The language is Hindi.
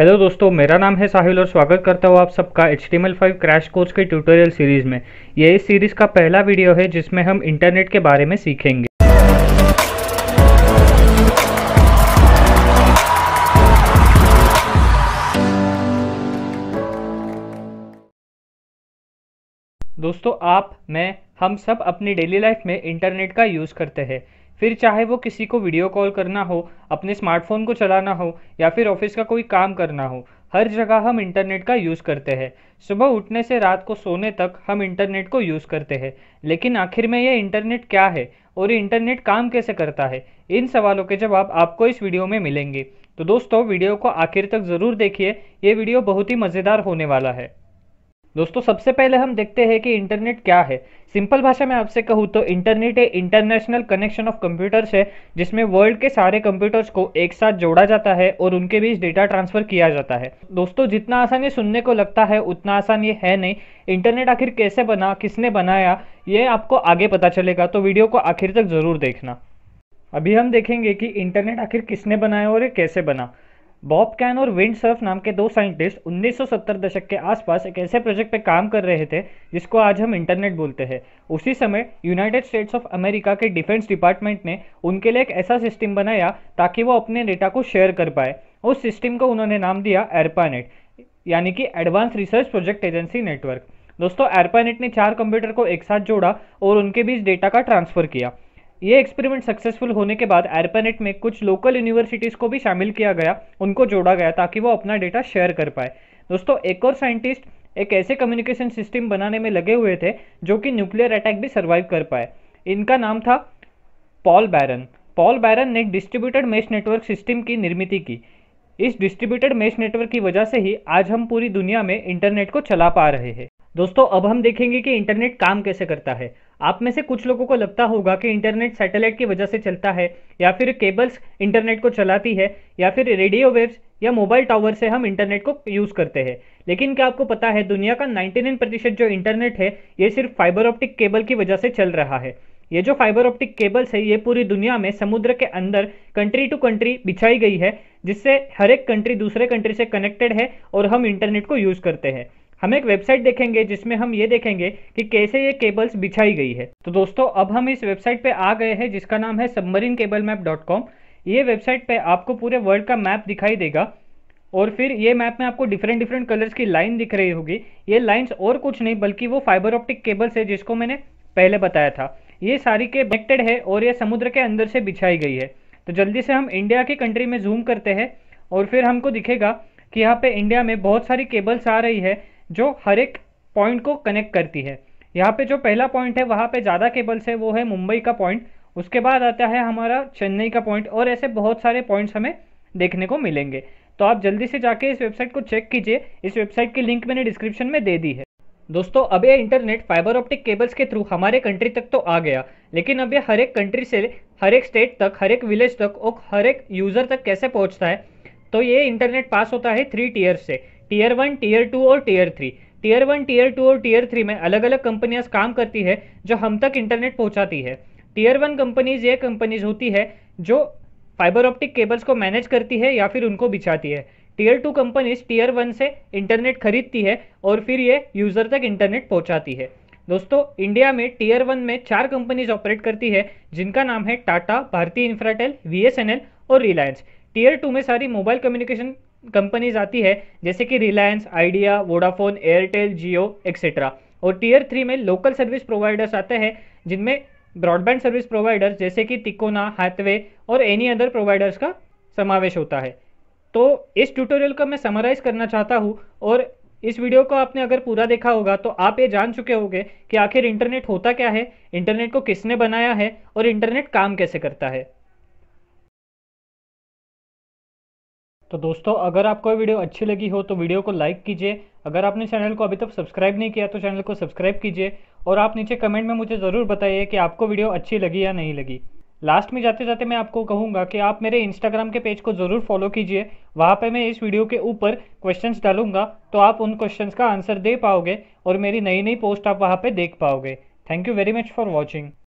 हेलो दोस्तों मेरा नाम है साहिल और स्वागत करता हूँ आप सबका H T five crash course के ट्यूटोरियल सीरीज़ में ये इस सीरीज़ का पहला वीडियो है जिसमें हम इंटरनेट के बारे में सीखेंगे दोस्तों आप मैं हम सब अपनी डेली लाइफ में इंटरनेट का यूज़ करते हैं फिर चाहे वो किसी को वीडियो कॉल करना हो अपने स्मार्टफोन को चलाना हो या फिर ऑफिस का कोई काम करना हो हर जगह हम इंटरनेट का यूज़ करते हैं सुबह उठने से रात को सोने तक हम इंटरनेट को यूज़ करते हैं लेकिन आखिर में ये इंटरनेट क्या है और ये इंटरनेट काम कैसे करता है इन सवालों के जवाब आपको इस वीडियो में मिलेंगे तो दोस्तों वीडियो को आखिर तक ज़रूर देखिए ये वीडियो बहुत ही मज़ेदार होने वाला है दोस्तों सबसे पहले हम देखते हैं कि इंटरनेट क्या है सिंपल भाषा में आपसे कहूँ तो इंटरनेट एक इंटरनेशनल कनेक्शन ऑफ कंप्यूटर्स है जिसमें वर्ल्ड के सारे कंप्यूटर्स को एक साथ जोड़ा जाता है और उनके बीच डेटा ट्रांसफर किया जाता है दोस्तों जितना आसान ये सुनने को लगता है उतना आसान ये है नहीं इंटरनेट आखिर कैसे बना किसने बनाया ये आपको आगे पता चलेगा तो वीडियो को आखिर तक ज़रूर देखना अभी हम देखेंगे कि इंटरनेट आखिर किसने बनाया और ये कैसे बना बॉब कैन और विंड सर्फ नाम के दो साइंटिस्ट 1970 दशक के आसपास एक ऐसे प्रोजेक्ट पे काम कर रहे थे जिसको आज हम इंटरनेट बोलते हैं उसी समय यूनाइटेड स्टेट्स ऑफ अमेरिका के डिफेंस डिपार्टमेंट ने उनके लिए एक ऐसा सिस्टम बनाया ताकि वो अपने डेटा को शेयर कर पाए उस सिस्टम को उन्होंने नाम दिया एरपानेट यानी कि advance research project agency network दोस्तों एरपानेट ने चार कंप्यूटर को एक साथ जोड़ा और उनके बीच डेटा का ट्रांसफर किया ये एक्सपेरिमेंट सक्सेसफुल होने के बाद एरपेनेट में कुछ लोकल यूनिवर्सिटीज़ को भी शामिल किया गया उनको जोड़ा गया ताकि वो अपना डेटा शेयर कर पाए दोस्तों एक और साइंटिस्ट एक ऐसे कम्युनिकेशन सिस्टम बनाने में लगे हुए थे जो कि न्यूक्लियर अटैक भी सर्वाइव कर पाए इनका नाम था पॉल बैरन पॉल बैरन ने डिस्ट्रीब्यूटेड मेश नेटवर्क सिस्टम की निर्मित की इस डिस्ट्रीब्यूटेड मेश नेटवर्क की वजह से ही आज हम पूरी दुनिया में इंटरनेट को चला पा रहे हैं दोस्तों अब हम देखेंगे कि इंटरनेट काम कैसे करता है आप में से कुछ लोगों को लगता होगा कि इंटरनेट सैटेलाइट की वजह से चलता है या फिर केबल्स इंटरनेट को चलाती है या फिर रेडियो वेव्स या मोबाइल टावर से हम इंटरनेट को यूज़ करते हैं लेकिन क्या आपको पता है दुनिया का 99 प्रतिशत जो इंटरनेट है ये सिर्फ फाइबर ऑप्टिक केबल की वजह से चल रहा है ये जो फाइबर ऑप्टिक केबल्स है ये पूरी दुनिया में समुद्र के अंदर कंट्री टू कंट्री बिछाई गई है जिससे हर एक कंट्री दूसरे कंट्री से कनेक्टेड है और हम इंटरनेट को यूज़ करते हैं हम एक वेबसाइट देखेंगे जिसमें हम ये देखेंगे कि कैसे ये केबल्स बिछाई गई है तो दोस्तों अब हम इस वेबसाइट पे आ गए हैं जिसका नाम है submarine cable map dot com ये वेबसाइट पे आपको पूरे वर्ल्ड का मैप दिखाई देगा और फिर ये मैप में आपको डिफरेंट डिफरेंट कलर्स की लाइन दिख रही होगी ये लाइन्स और कुछ नहीं बल्कि वो फाइबर ऑप्टिक केबल्स है जिसको मैंने पहले बताया था ये सारी के कनेक्टेड है और ये समुद्र के अंदर से बिछाई गई है तो जल्दी से हम इंडिया की कंट्री में जूम करते हैं और फिर हमको दिखेगा कि यहाँ पे इंडिया में बहुत सारी केबल्स आ रही है जो हर एक पॉइंट को कनेक्ट करती है यहाँ पे जो पहला पॉइंट है वहाँ पे ज़्यादा केबल्स है वो है मुंबई का पॉइंट उसके बाद आता है हमारा चेन्नई का पॉइंट और ऐसे बहुत सारे पॉइंट्स हमें देखने को मिलेंगे तो आप जल्दी से जाके इस वेबसाइट को चेक कीजिए इस वेबसाइट की लिंक मैंने डिस्क्रिप्शन में दे दी है दोस्तों अब ये इंटरनेट फाइबर ऑप्टिक केबल्स के थ्रू हमारे कंट्री तक तो आ गया लेकिन अब ये हर एक कंट्री से हर एक स्टेट तक हर एक विलेज तक और हर एक यूज़र तक कैसे पहुंचता है तो ये इंटरनेट पास होता है थ्री टीयर से टीयर वन टीयर टू और tier three tier one tier two और टीयर थ्री में अलग अलग कंपनियां काम करती है जो हम तक इंटरनेट पहुंचाती है टीयर वन कंपनीज ये कंपनीज होती है जो फाइबर ऑप्टिक केबल्स को मैनेज करती है या फिर उनको बिछाती है tier two companies tier one से इंटरनेट खरीदती है और फिर ये यूज़र तक इंटरनेट पहुंचाती है दोस्तों इंडिया में टीयर वन में चार कंपनीज ऑपरेट करती है जिनका नाम है टाटा भारतीय इंफ्राटेल वी और रिलायंस टीयर टू में सारी मोबाइल कम्युनिकेशन कंपनीज आती है जैसे कि Reliance Idea Vodafone Airtel Jio etcetera और टीयर थ्री में लोकल सर्विस प्रोवाइडर्स आते हैं जिनमें ब्रॉडबैंड सर्विस प्रोवाइडर्स जैसे कि तिकोना हाथवे और एनी अदर प्रोवाइडर्स का समावेश होता है तो इस ट्यूटोरियल का मैं समराइज़ करना चाहता हूँ और इस वीडियो को आपने अगर पूरा देखा होगा तो आप ये जान चुके होंगे कि आखिर इंटरनेट होता क्या है इंटरनेट को किसने बनाया है और इंटरनेट काम कैसे करता है तो दोस्तों अगर आपको वीडियो अच्छी लगी हो तो वीडियो को लाइक कीजिए अगर आपने चैनल को अभी तक सब्सक्राइब नहीं किया तो चैनल को सब्सक्राइब कीजिए और आप नीचे कमेंट में मुझे ज़रूर बताइए कि आपको वीडियो अच्छी लगी या नहीं लगी लास्ट में जाते जाते मैं आपको कहूँगा कि आप मेरे इंस्टाग्राम के पेज को ज़रूर फॉलो कीजिए वहाँ पर मैं इस वीडियो के ऊपर क्वेश्चन डालूंगा तो आप उन क्वेश्चन का आंसर दे पाओगे और मेरी नई नई पोस्ट आप वहाँ पर देख पाओगे thank you very much for watching